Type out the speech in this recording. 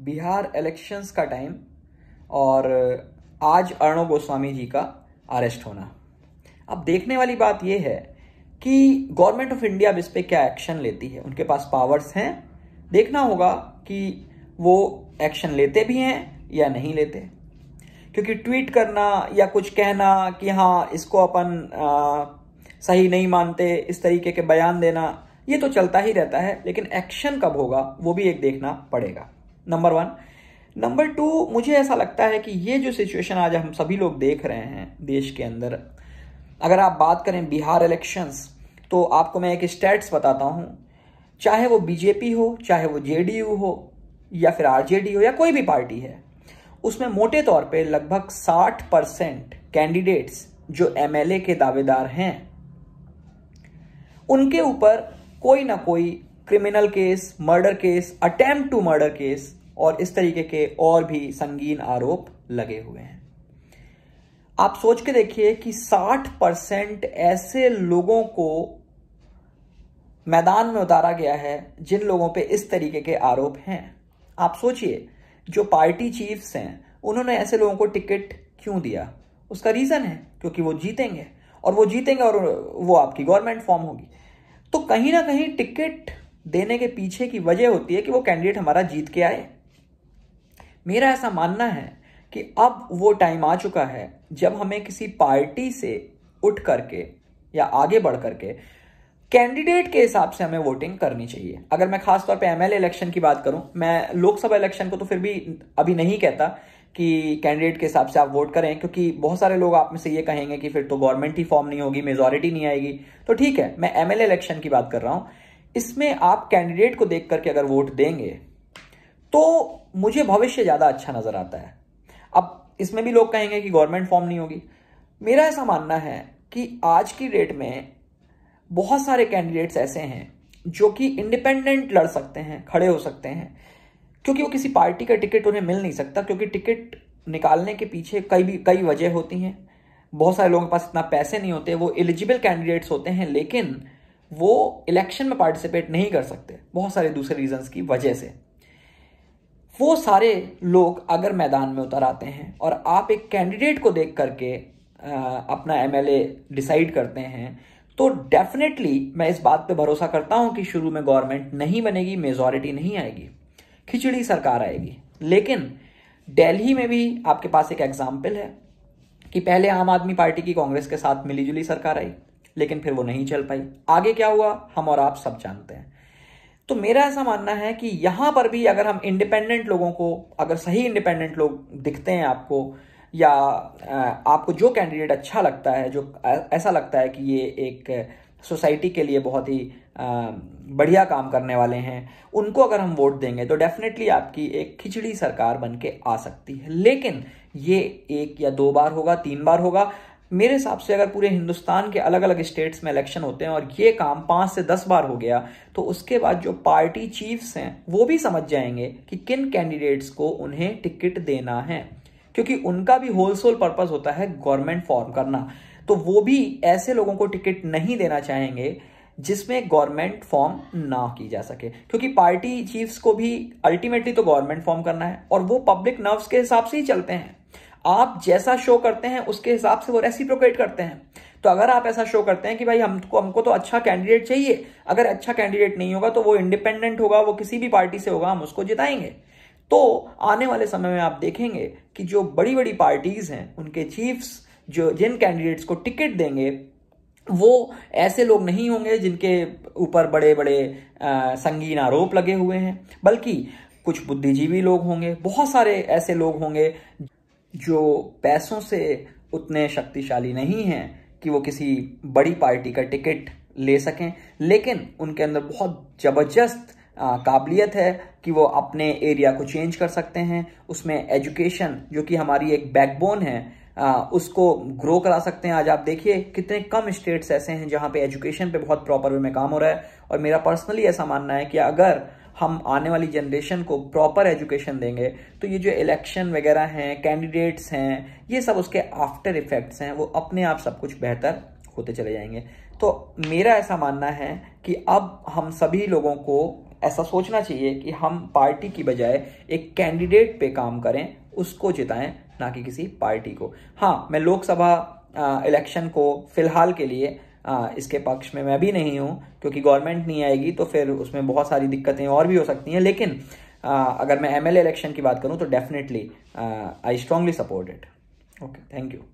Bihar elections का time और आज अर्णव गोस्वामी जी का अरेस्ट होना अब देखने वाली बात यह है कि गवर्नमेंट ऑफ इंडिया अब इस पर क्या एक्शन लेती है उनके पास पावर्स हैं देखना होगा कि वो एक्शन लेते भी हैं या नहीं लेते क्योंकि ट्वीट करना या कुछ कहना कि हाँ इसको अपन आ, सही नहीं मानते इस तरीके के बयान देना ये तो चलता ही रहता है लेकिन एक्शन कब होगा वो भी एक देखना पड़ेगा नंबर वन नंबर टू मुझे ऐसा लगता है कि ये जो सिचुएशन आज हम सभी लोग देख रहे हैं देश के अंदर अगर आप बात करें बिहार इलेक्शंस तो आपको मैं एक स्टैट्स बताता हूं चाहे वो बीजेपी हो चाहे वो जेडीयू हो या फिर आरजेडी हो या कोई भी पार्टी है उसमें मोटे तौर पे लगभग 60 परसेंट कैंडिडेट्स जो एमएलए के दावेदार हैं उनके ऊपर कोई ना कोई criminal case murder case attempt to murder case और इस तरीके के और भी संगीन आरोप लगे हुए हैं आप सोच के देखिए कि 60 परसेंट ऐसे लोगों को मैदान में उतारा गया है जिन लोगों पे इस तरीके के आरोप हैं आप सोचिए जो पार्टी चीफ्स हैं उन्होंने ऐसे लोगों को टिकट क्यों दिया उसका रीज़न है क्योंकि वो जीतेंगे और वो जीतेंगे और वो आपकी गवर्नमेंट फॉर्म होगी तो कहीं ना कहीं टिकट देने के पीछे की वजह होती है कि वो कैंडिडेट हमारा जीत के आए मेरा ऐसा मानना है कि अब वो टाइम आ चुका है जब हमें किसी पार्टी से उठ करके या आगे बढ़ करके कैंडिडेट के हिसाब से हमें वोटिंग करनी चाहिए अगर मैं खास तौर पे एमएलए इलेक्शन की बात करूं मैं लोकसभा इलेक्शन को तो फिर भी अभी नहीं कहता कि कैंडिडेट के हिसाब से आप वोट करें क्योंकि बहुत सारे लोग आप में से ये कहेंगे कि फिर तो गवर्नमेंट ही फॉर्म नहीं होगी मेजोरिटी नहीं आएगी तो ठीक है मैं एमएलए इलेक्शन की बात कर रहा हूं इसमें आप कैंडिडेट को देख करके अगर वोट देंगे तो मुझे भविष्य ज़्यादा अच्छा नज़र आता है अब इसमें भी लोग कहेंगे कि गवर्नमेंट फॉर्म नहीं होगी मेरा ऐसा मानना है कि आज की डेट में बहुत सारे कैंडिडेट्स ऐसे हैं जो कि इंडिपेंडेंट लड़ सकते हैं खड़े हो सकते हैं क्योंकि वो किसी पार्टी का टिकट उन्हें मिल नहीं सकता क्योंकि टिकट निकालने के पीछे कई भी कई वजह होती हैं बहुत सारे लोगों के पास इतना पैसे नहीं होते वो एलिजिबल कैंडिडेट्स होते हैं लेकिन वो इलेक्शन में पार्टिसिपेट नहीं कर सकते बहुत सारे दूसरे रीजंस की वजह से वो सारे लोग अगर मैदान में उतर आते हैं और आप एक कैंडिडेट को देख करके अपना एम डिसाइड करते हैं तो डेफिनेटली मैं इस बात पे भरोसा करता हूं कि शुरू में गवर्नमेंट नहीं बनेगी मेजोरिटी नहीं आएगी खिचड़ी सरकार आएगी लेकिन दिल्ली में भी आपके पास एक एग्जाम्पल है कि पहले आम आदमी पार्टी की कांग्रेस के साथ मिलीजुली सरकार आई लेकिन फिर वो नहीं चल पाई आगे क्या हुआ हम और आप सब जानते हैं तो मेरा ऐसा मानना है कि यहाँ पर भी अगर हम इंडिपेंडेंट लोगों को अगर सही इंडिपेंडेंट लोग दिखते हैं आपको या आपको जो कैंडिडेट अच्छा लगता है जो ऐसा लगता है कि ये एक सोसाइटी के लिए बहुत ही बढ़िया काम करने वाले हैं उनको अगर हम वोट देंगे तो डेफिनेटली आपकी एक खिचड़ी सरकार बन के आ सकती है लेकिन ये एक या दो बार होगा तीन बार होगा मेरे हिसाब से अगर पूरे हिंदुस्तान के अलग अलग स्टेट्स में इलेक्शन होते हैं और ये काम पाँच से दस बार हो गया तो उसके बाद जो पार्टी चीफ्स हैं वो भी समझ जाएंगे कि किन कैंडिडेट्स को उन्हें टिकट देना है क्योंकि उनका भी होलसेल पर्पज होता है गवर्नमेंट फॉर्म करना तो वो भी ऐसे लोगों को टिकट नहीं देना चाहेंगे जिसमें गवर्नमेंट फॉर्म ना की जा सके क्योंकि पार्टी चीफ्स को भी अल्टीमेटली तो गवर्नमेंट फॉर्म करना है और वो पब्लिक नर्व्स के हिसाब से ही चलते हैं आप जैसा शो करते हैं उसके हिसाब से वो रेसिप्रोकेट करते हैं तो अगर आप ऐसा शो करते हैं कि भाई हमको हमको तो अच्छा कैंडिडेट चाहिए अगर अच्छा कैंडिडेट नहीं होगा तो वो इंडिपेंडेंट होगा वो किसी भी पार्टी से होगा हम उसको जिताएंगे तो आने वाले समय में आप देखेंगे कि जो बड़ी बड़ी पार्टीज हैं उनके चीफ्स जो जिन कैंडिडेट्स को टिकट देंगे वो ऐसे लोग नहीं होंगे जिनके ऊपर बड़े बड़े आ, संगीन आरोप लगे हुए हैं बल्कि कुछ बुद्धिजीवी लोग होंगे बहुत सारे ऐसे लोग होंगे जो पैसों से उतने शक्तिशाली नहीं हैं कि वो किसी बड़ी पार्टी का टिकट ले सकें लेकिन उनके अंदर बहुत ज़बरदस्त काबिलियत है कि वो अपने एरिया को चेंज कर सकते हैं उसमें एजुकेशन जो कि हमारी एक बैकबोन है आ, उसको ग्रो करा सकते हैं आज आप देखिए कितने कम स्टेट्स ऐसे हैं जहाँ पे एजुकेशन पे बहुत प्रॉपर वे में काम हो रहा है और मेरा पर्सनली ऐसा मानना है कि अगर हम आने वाली जनरेशन को प्रॉपर एजुकेशन देंगे तो ये जो इलेक्शन वगैरह हैं कैंडिडेट्स हैं ये सब उसके आफ्टर इफेक्ट्स हैं वो अपने आप सब कुछ बेहतर होते चले जाएंगे तो मेरा ऐसा मानना है कि अब हम सभी लोगों को ऐसा सोचना चाहिए कि हम पार्टी की बजाय एक कैंडिडेट पे काम करें उसको जिताएं ना कि किसी पार्टी को हाँ मैं लोकसभा इलेक्शन को फिलहाल के लिए आ, हाँ, इसके पक्ष में मैं भी नहीं हूँ क्योंकि गवर्नमेंट नहीं आएगी तो फिर उसमें बहुत सारी दिक्कतें और भी हो सकती हैं लेकिन आ, अगर मैं एमएलए इलेक्शन की बात करूँ तो definitely I strongly support it okay thank you